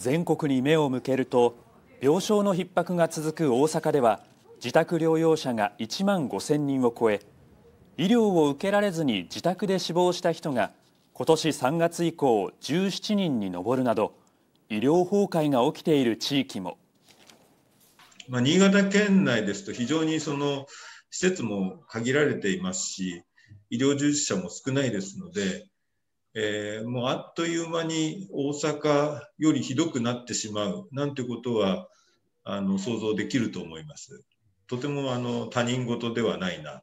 全国に目を向けると病床の逼迫が続く大阪では自宅療養者が1万5000人を超え医療を受けられずに自宅で死亡した人が今年3月以降17人に上るなど医療崩壊が起きている地域も、まあ、新潟県内ですと非常にその施設も限られていますし医療従事者も少ないですのでえー、もうあっという間に大阪よりひどくなってしまうなんてことはあの想像できると思います。とてもあの他人事ではないな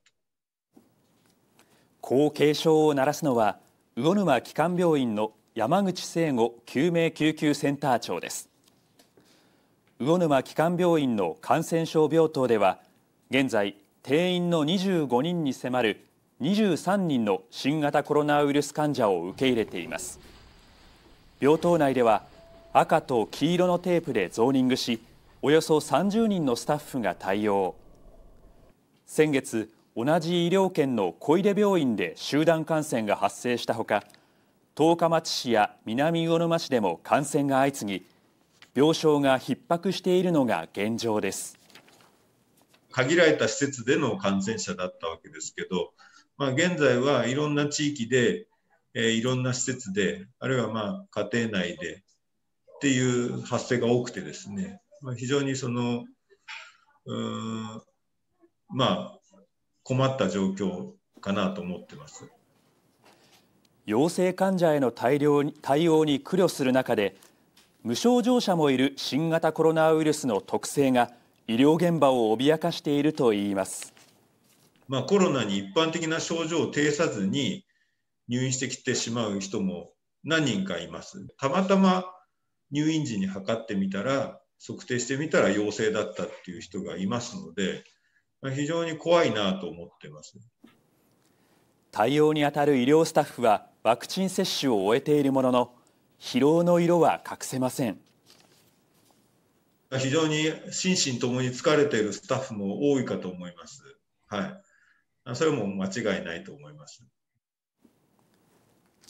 こう警鐘を鳴らすのは魚沼基幹病院の山口誠護救命救急センター長です魚沼基幹病院の感染症病棟では現在定員の25人に迫る23人の新型コロナウイルス患者を受け入れています病棟内では赤と黄色のテープでゾーニングしおよそ30人のスタッフが対応先月同じ医療圏の小出病院で集団感染が発生したほか十日町市や南魚沼市でも感染が相次ぎ病床が逼迫しているのが現状です限られた施設での感染者だったわけですけど、まあ、現在はいろんな地域で、えー、いろんな施設であるいはまあ家庭内でっていう発生が多くてですね、まあ、非常にそのうんまあ困った状況かなと思ってます。陽性患者への対応に対応に苦慮する中で無症状者もいる新型コロナウイルスの特性が医療現場を脅かしているといいます。まあ、コロナに一般的な症状を呈さずに入院してきてしまう人も何人かいます。たまたま入院時に測ってみたら、測定してみたら陽性だったっていう人がいますので、まあ、非常に怖いなと思ってます。対応に当たる医療スタッフはワクチン接種を終えているものの、疲労の色は隠せません。非常に心身ともに疲れているスタッフも多いかと思います。はい、それも間違いないと思います。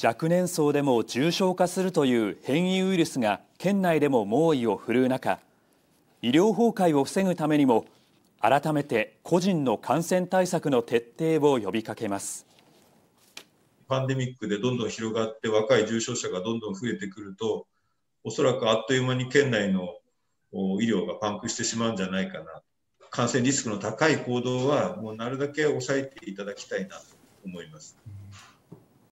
若年層でも重症化するという変異ウイルスが県内でも猛威を振るう中、医療崩壊を防ぐためにも改めて個人の感染対策の徹底を呼びかけます。パンデミックでどんどん広がって若い重症者がどんどん増えてくると、おそらくあっという間に県内の医療がパンクしてしまうんじゃないかな感染リスクの高い行動はもうなるだけ抑えていただきたいなと思います。